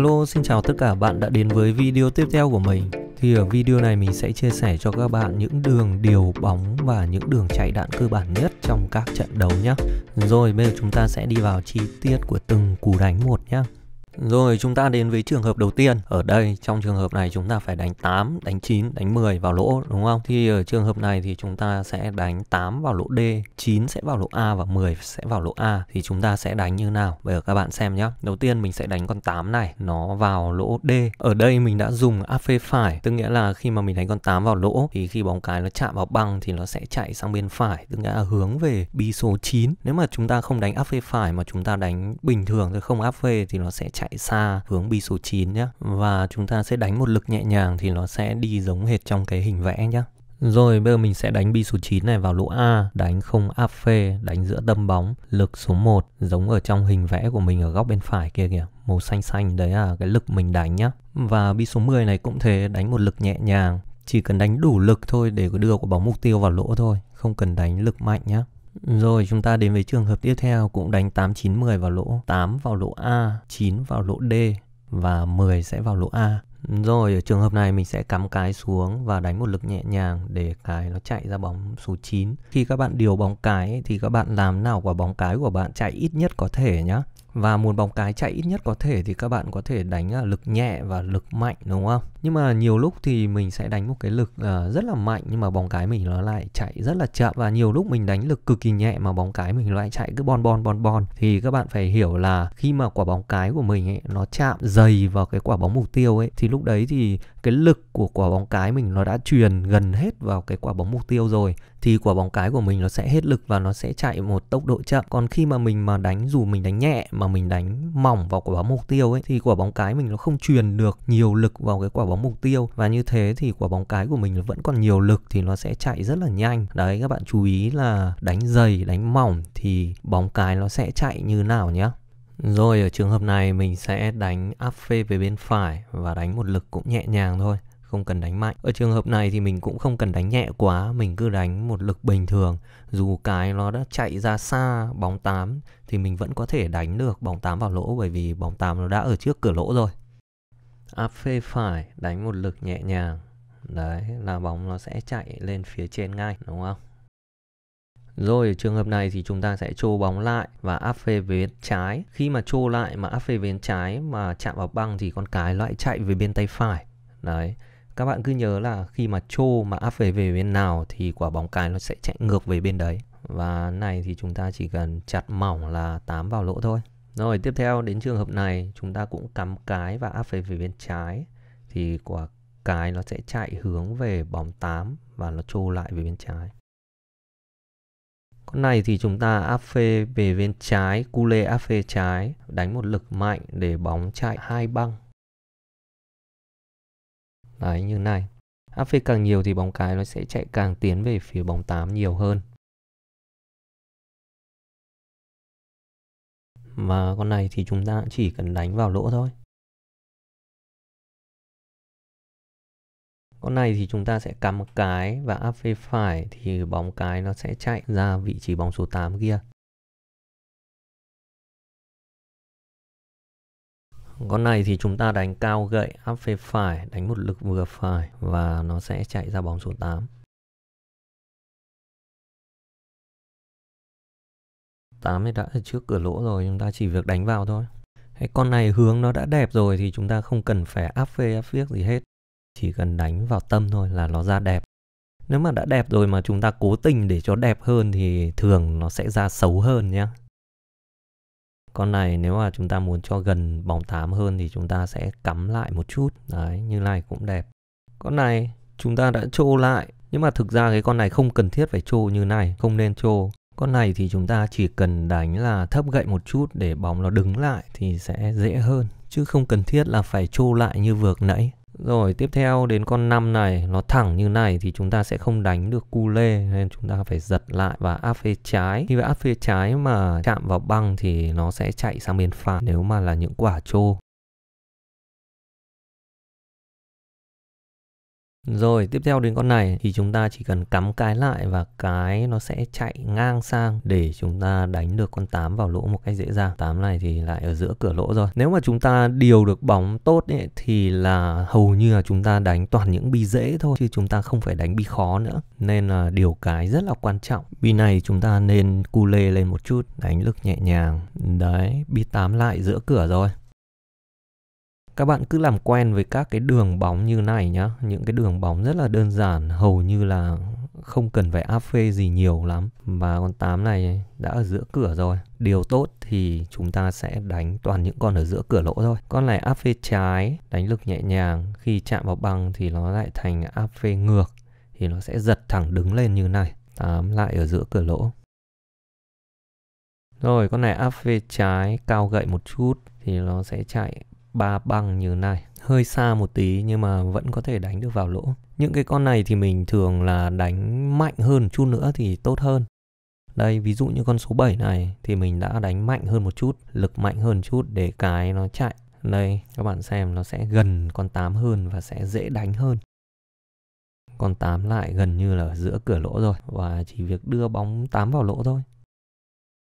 Alo, xin chào tất cả bạn đã đến với video tiếp theo của mình Thì ở video này mình sẽ chia sẻ cho các bạn những đường điều bóng và những đường chạy đạn cơ bản nhất trong các trận đấu nhé Rồi bây giờ chúng ta sẽ đi vào chi tiết của từng cú đánh một nhé rồi chúng ta đến với trường hợp đầu tiên. Ở đây trong trường hợp này chúng ta phải đánh 8, đánh 9, đánh 10 vào lỗ đúng không? Thì ở trường hợp này thì chúng ta sẽ đánh 8 vào lỗ D, 9 sẽ vào lỗ A và 10 sẽ vào lỗ A thì chúng ta sẽ đánh như nào? Bây giờ các bạn xem nhé. Đầu tiên mình sẽ đánh con 8 này, nó vào lỗ D. Ở đây mình đã dùng áp phê phải, tức nghĩa là khi mà mình đánh con 8 vào lỗ thì khi bóng cái nó chạm vào băng thì nó sẽ chạy sang bên phải, tức nghĩa là hướng về bi số 9. Nếu mà chúng ta không đánh áp phê phải mà chúng ta đánh bình thường thì không áp phê thì nó sẽ chạy chạy xa hướng bi số 9 nhé và chúng ta sẽ đánh một lực nhẹ nhàng thì nó sẽ đi giống hệt trong cái hình vẽ nhé rồi bây giờ mình sẽ đánh bi số 9 này vào lỗ A, đánh không áp phê, đánh giữa tâm bóng, lực số 1 giống ở trong hình vẽ của mình ở góc bên phải kia kìa, màu xanh xanh đấy là cái lực mình đánh nhá. Và bi số 10 này cũng thế, đánh một lực nhẹ nhàng, chỉ cần đánh đủ lực thôi để đưa quả bóng mục tiêu vào lỗ thôi, không cần đánh lực mạnh nhá. Rồi chúng ta đến với trường hợp tiếp theo cũng đánh 8 9 10 vào lỗ 8 vào lỗ A, 9 vào lỗ D và 10 sẽ vào lỗ A. Rồi ở trường hợp này mình sẽ cắm cái xuống và đánh một lực nhẹ nhàng để cái nó chạy ra bóng số 9. Khi các bạn điều bóng cái thì các bạn làm nào quả bóng cái của bạn chạy ít nhất có thể nhá và muốn bóng cái chạy ít nhất có thể thì các bạn có thể đánh à, lực nhẹ và lực mạnh đúng không nhưng mà nhiều lúc thì mình sẽ đánh một cái lực à, rất là mạnh nhưng mà bóng cái mình nó lại chạy rất là chậm và nhiều lúc mình đánh lực cực kỳ nhẹ mà bóng cái mình lại chạy cứ bon bon bon bon thì các bạn phải hiểu là khi mà quả bóng cái của mình ấy nó chạm dày vào cái quả bóng mục tiêu ấy thì lúc đấy thì cái lực của quả bóng cái mình nó đã truyền gần hết vào cái quả bóng mục tiêu rồi thì quả bóng cái của mình nó sẽ hết lực và nó sẽ chạy một tốc độ chậm còn khi mà mình mà đánh dù mình đánh nhẹ mà mình đánh mỏng vào quả bóng mục tiêu ấy thì quả bóng cái mình nó không truyền được nhiều lực vào cái quả bóng mục tiêu và như thế thì quả bóng cái của mình vẫn còn nhiều lực thì nó sẽ chạy rất là nhanh đấy các bạn chú ý là đánh dày đánh mỏng thì bóng cái nó sẽ chạy như nào nhé rồi ở trường hợp này mình sẽ đánh áp phê về bên phải và đánh một lực cũng nhẹ nhàng thôi, không cần đánh mạnh. Ở trường hợp này thì mình cũng không cần đánh nhẹ quá, mình cứ đánh một lực bình thường. Dù cái nó đã chạy ra xa bóng 8 thì mình vẫn có thể đánh được bóng 8 vào lỗ bởi vì bóng 8 nó đã ở trước cửa lỗ rồi. Áp phê phải đánh một lực nhẹ nhàng. Đấy là bóng nó sẽ chạy lên phía trên ngay đúng không? Rồi trường hợp này thì chúng ta sẽ trô bóng lại và áp phê bên trái. Khi mà trô lại mà áp phê bên trái mà chạm vào băng thì con cái lại chạy về bên tay phải. Đấy. Các bạn cứ nhớ là khi mà trô mà áp về về bên nào thì quả bóng cái nó sẽ chạy ngược về bên đấy. Và này thì chúng ta chỉ cần chặt mỏng là tám vào lỗ thôi. Rồi tiếp theo đến trường hợp này chúng ta cũng cắm cái và áp về về bên trái thì quả cái nó sẽ chạy hướng về bóng 8 và nó trô lại về bên trái. Con này thì chúng ta áp phê về bên trái, cu lê áp phê trái, đánh một lực mạnh để bóng chạy hai băng. Đấy như này. Áp phê càng nhiều thì bóng cái nó sẽ chạy càng tiến về phía bóng 8 nhiều hơn. và con này thì chúng ta chỉ cần đánh vào lỗ thôi. con này thì chúng ta sẽ cắm cái và áp về phải thì bóng cái nó sẽ chạy ra vị trí bóng số 8 kia con này thì chúng ta đánh cao gậy áp về phải đánh một lực vừa phải và nó sẽ chạy ra bóng số 8 tám thì đã ở trước cửa lỗ rồi chúng ta chỉ việc đánh vào thôi cái con này hướng nó đã đẹp rồi thì chúng ta không cần phải áp phê áp viết gì hết chỉ cần đánh vào tâm thôi là nó ra đẹp nếu mà đã đẹp rồi mà chúng ta cố tình để cho đẹp hơn thì thường nó sẽ ra xấu hơn nhé con này nếu mà chúng ta muốn cho gần bóng 8 hơn thì chúng ta sẽ cắm lại một chút đấy như này cũng đẹp con này chúng ta đã trô lại nhưng mà thực ra cái con này không cần thiết phải trô như này không nên trô con này thì chúng ta chỉ cần đánh là thấp gậy một chút để bóng nó đứng lại thì sẽ dễ hơn chứ không cần thiết là phải trô lại như vừa nãy rồi tiếp theo đến con 5 này Nó thẳng như này thì chúng ta sẽ không đánh được cu lê Nên chúng ta phải giật lại và áp phê trái Khi áp phê trái mà chạm vào băng thì nó sẽ chạy sang bên phải Nếu mà là những quả trô Rồi, tiếp theo đến con này thì chúng ta chỉ cần cắm cái lại và cái nó sẽ chạy ngang sang để chúng ta đánh được con 8 vào lỗ một cách dễ dàng. 8 này thì lại ở giữa cửa lỗ rồi. Nếu mà chúng ta điều được bóng tốt ấy, thì là hầu như là chúng ta đánh toàn những bi dễ thôi chứ chúng ta không phải đánh bi khó nữa. Nên là điều cái rất là quan trọng. Bi này chúng ta nên cu lê lên một chút, đánh lực nhẹ nhàng. Đấy, bi 8 lại giữa cửa rồi các bạn cứ làm quen với các cái đường bóng như này nhá những cái đường bóng rất là đơn giản hầu như là không cần phải áp phê gì nhiều lắm và con 8 này đã ở giữa cửa rồi điều tốt thì chúng ta sẽ đánh toàn những con ở giữa cửa lỗ thôi con này áp phê trái đánh lực nhẹ nhàng khi chạm vào băng thì nó lại thành áp phê ngược thì nó sẽ giật thẳng đứng lên như này 8 lại ở giữa cửa lỗ rồi con này áp phê trái cao gậy một chút thì nó sẽ chạy ba băng như này hơi xa một tí nhưng mà vẫn có thể đánh được vào lỗ những cái con này thì mình thường là đánh mạnh hơn chút nữa thì tốt hơn đây ví dụ như con số 7 này thì mình đã đánh mạnh hơn một chút lực mạnh hơn chút để cái nó chạy đây các bạn xem nó sẽ gần con 8 hơn và sẽ dễ đánh hơn con 8 lại gần như là giữa cửa lỗ rồi và chỉ việc đưa bóng 8 vào lỗ thôi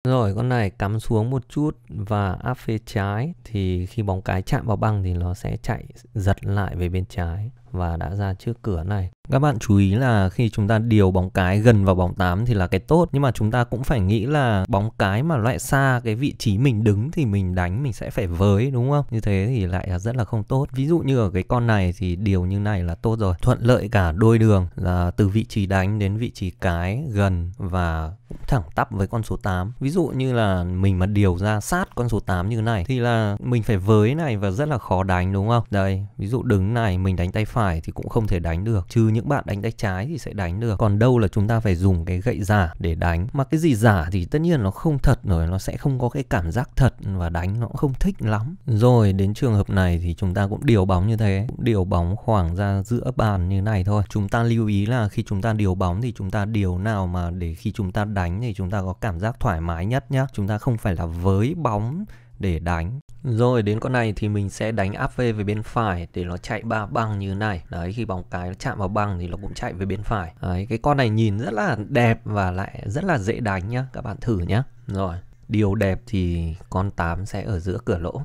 rồi con này cắm xuống một chút và áp phía trái thì khi bóng cái chạm vào băng thì nó sẽ chạy giật lại về bên trái và đã ra trước cửa này. Các bạn chú ý là khi chúng ta điều bóng cái gần vào bóng 8 thì là cái tốt nhưng mà chúng ta cũng phải nghĩ là bóng cái mà loại xa cái vị trí mình đứng thì mình đánh mình sẽ phải với đúng không? Như thế thì lại là rất là không tốt. Ví dụ như ở cái con này thì điều như này là tốt rồi. Thuận lợi cả đôi đường là từ vị trí đánh đến vị trí cái gần và cũng thẳng tắp với con số 8. Ví dụ như là mình mà điều ra sát con số 8 như này thì là mình phải với này và rất là khó đánh đúng không? Đây, ví dụ đứng này mình đánh tay phải phải thì cũng không thể đánh được trừ những bạn đánh tay trái thì sẽ đánh được còn đâu là chúng ta phải dùng cái gậy giả để đánh mà cái gì giả thì tất nhiên nó không thật rồi nó sẽ không có cái cảm giác thật và đánh nó cũng không thích lắm rồi đến trường hợp này thì chúng ta cũng điều bóng như thế cũng điều bóng khoảng ra giữa bàn như này thôi chúng ta lưu ý là khi chúng ta điều bóng thì chúng ta điều nào mà để khi chúng ta đánh thì chúng ta có cảm giác thoải mái nhất nhá chúng ta không phải là với bóng để đánh rồi đến con này thì mình sẽ đánh áp về về bên phải để nó chạy ba băng như này đấy khi bóng cái nó chạm vào băng thì nó cũng chạy về bên phải đấy cái con này nhìn rất là đẹp và lại rất là dễ đánh nhá các bạn thử nhá rồi điều đẹp thì con 8 sẽ ở giữa cửa lỗ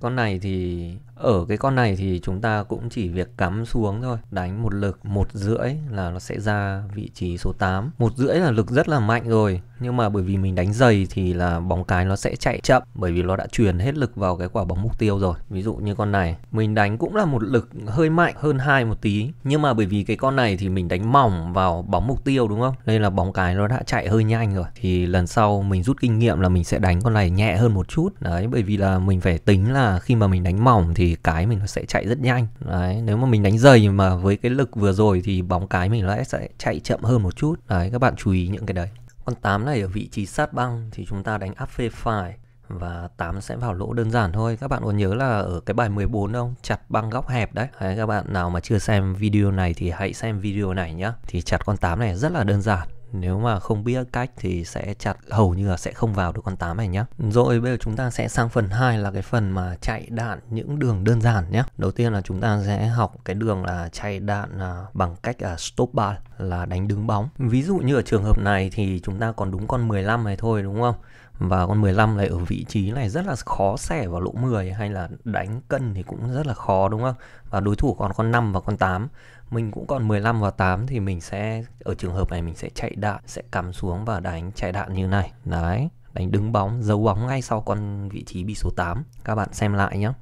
con này thì ở cái con này thì chúng ta cũng chỉ việc cắm xuống thôi Đánh một lực một rưỡi là nó sẽ ra vị trí số 8 một rưỡi là lực rất là mạnh rồi Nhưng mà bởi vì mình đánh dày thì là bóng cái nó sẽ chạy chậm Bởi vì nó đã truyền hết lực vào cái quả bóng mục tiêu rồi Ví dụ như con này Mình đánh cũng là một lực hơi mạnh hơn hai một tí Nhưng mà bởi vì cái con này thì mình đánh mỏng vào bóng mục tiêu đúng không Đây là bóng cái nó đã chạy hơi nhanh rồi Thì lần sau mình rút kinh nghiệm là mình sẽ đánh con này nhẹ hơn một chút Đấy bởi vì là mình phải tính là khi mà mình đánh mỏng thì thì cái mình nó sẽ chạy rất nhanh đấy nếu mà mình đánh giày mà với cái lực vừa rồi thì bóng cái mình nó sẽ chạy chậm hơn một chút đấy các bạn chú ý những cái đấy con 8 này ở vị trí sát băng thì chúng ta đánh áp phê phải và 8 sẽ vào lỗ đơn giản thôi các bạn có nhớ là ở cái bài 14 không chặt băng góc hẹp đấy. đấy các bạn nào mà chưa xem video này thì hãy xem video này nhá thì chặt con 8 này rất là đơn giản nếu mà không biết cách thì sẽ chặt hầu như là sẽ không vào được con 8 này nhé rồi bây giờ chúng ta sẽ sang phần 2 là cái phần mà chạy đạn những đường đơn giản nhé đầu tiên là chúng ta sẽ học cái đường là chạy đạn à, bằng cách là stop ball là đánh đứng bóng ví dụ như ở trường hợp này thì chúng ta còn đúng con 15 này thôi đúng không và con 15 lại ở vị trí này rất là khó xẻ vào lỗ 10 hay là đánh cân thì cũng rất là khó đúng không? Và đối thủ còn con 5 và con 8. Mình cũng còn 15 và 8 thì mình sẽ ở trường hợp này mình sẽ chạy đạn, sẽ cắm xuống và đánh chạy đạn như này. Đấy, đánh đứng bóng, giấu bóng ngay sau con vị trí bị số 8. Các bạn xem lại nhé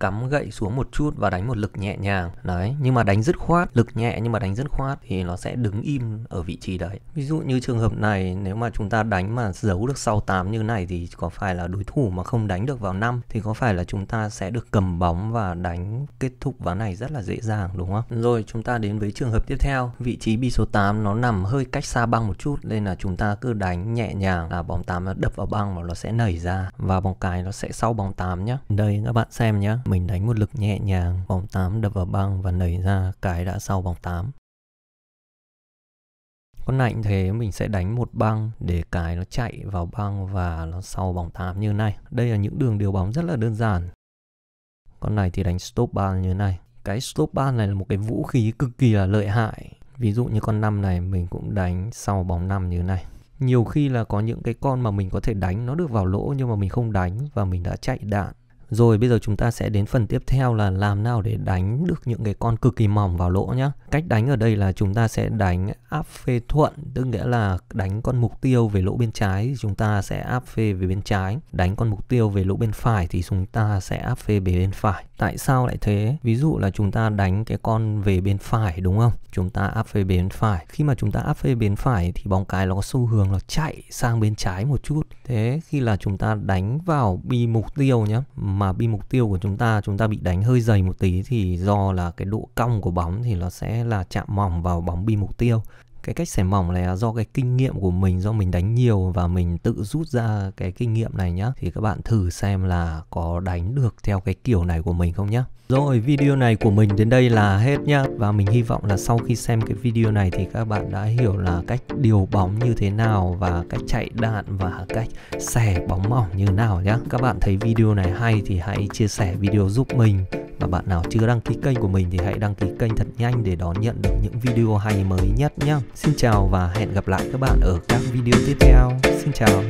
cắm gậy xuống một chút và đánh một lực nhẹ nhàng đấy nhưng mà đánh dứt khoát lực nhẹ nhưng mà đánh dứt khoát thì nó sẽ đứng im ở vị trí đấy ví dụ như trường hợp này nếu mà chúng ta đánh mà giấu được sau 8 như này thì có phải là đối thủ mà không đánh được vào năm thì có phải là chúng ta sẽ được cầm bóng và đánh kết thúc ván này rất là dễ dàng đúng không rồi chúng ta đến với trường hợp tiếp theo vị trí bi số 8 nó nằm hơi cách xa băng một chút nên là chúng ta cứ đánh nhẹ nhàng là bóng 8 nó đập vào băng và nó sẽ nảy ra và bóng cái nó sẽ sau bóng 8 nhé đây các bạn xem nhé mình đánh một lực nhẹ nhàng, vòng 8 đập vào băng và nảy ra cái đã sau vòng 8. Con nạnh thế mình sẽ đánh một băng để cái nó chạy vào băng và nó sau vòng 8 như này. Đây là những đường điều bóng rất là đơn giản. Con này thì đánh stop ban như này. Cái stop ban này là một cái vũ khí cực kỳ là lợi hại. Ví dụ như con 5 này mình cũng đánh sau bóng 5 như này nhiều khi là có những cái con mà mình có thể đánh nó được vào lỗ nhưng mà mình không đánh và mình đã chạy đạn rồi bây giờ chúng ta sẽ đến phần tiếp theo là làm nào để đánh được những cái con cực kỳ mỏng vào lỗ nhá. Cách đánh ở đây là chúng ta sẽ đánh áp phê thuận, tức nghĩa là đánh con mục tiêu về lỗ bên trái thì chúng ta sẽ áp phê về bên trái, đánh con mục tiêu về lỗ bên phải thì chúng ta sẽ áp phê về bên phải. Tại sao lại thế? Ví dụ là chúng ta đánh cái con về bên phải đúng không? Chúng ta áp phê bên phải. Khi mà chúng ta áp phê bên phải thì bóng cái nó có xu hướng là chạy sang bên trái một chút. Thế khi là chúng ta đánh vào bi mục tiêu nhá, mà bi mục tiêu của chúng ta chúng ta bị đánh hơi dày một tí thì do là cái độ cong của bóng thì nó sẽ là chạm mỏng vào bóng bi mục tiêu cái cách xẻ mỏng này là do cái kinh nghiệm của mình do mình đánh nhiều và mình tự rút ra cái kinh nghiệm này nhá thì các bạn thử xem là có đánh được theo cái kiểu này của mình không nhá rồi video này của mình đến đây là hết nhá và mình hy vọng là sau khi xem cái video này thì các bạn đã hiểu là cách điều bóng như thế nào và cách chạy đạn và cách xẻ bóng mỏng như nào nhá các bạn thấy video này hay thì hãy chia sẻ video giúp mình và bạn nào chưa đăng ký kênh của mình thì hãy đăng ký kênh thật nhanh để đón nhận được những video hay mới nhất nhé. Xin chào và hẹn gặp lại các bạn ở các video tiếp theo. Xin chào.